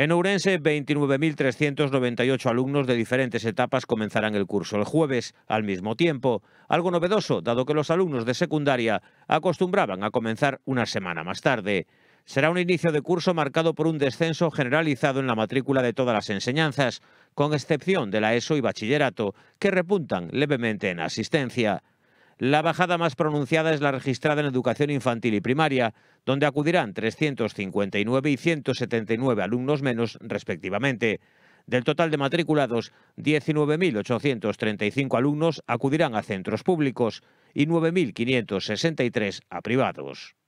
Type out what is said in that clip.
En Ourense, 29.398 alumnos de diferentes etapas comenzarán el curso el jueves al mismo tiempo, algo novedoso dado que los alumnos de secundaria acostumbraban a comenzar una semana más tarde. Será un inicio de curso marcado por un descenso generalizado en la matrícula de todas las enseñanzas, con excepción de la ESO y bachillerato, que repuntan levemente en asistencia. La bajada más pronunciada es la registrada en educación infantil y primaria, donde acudirán 359 y 179 alumnos menos respectivamente. Del total de matriculados, 19.835 alumnos acudirán a centros públicos y 9.563 a privados.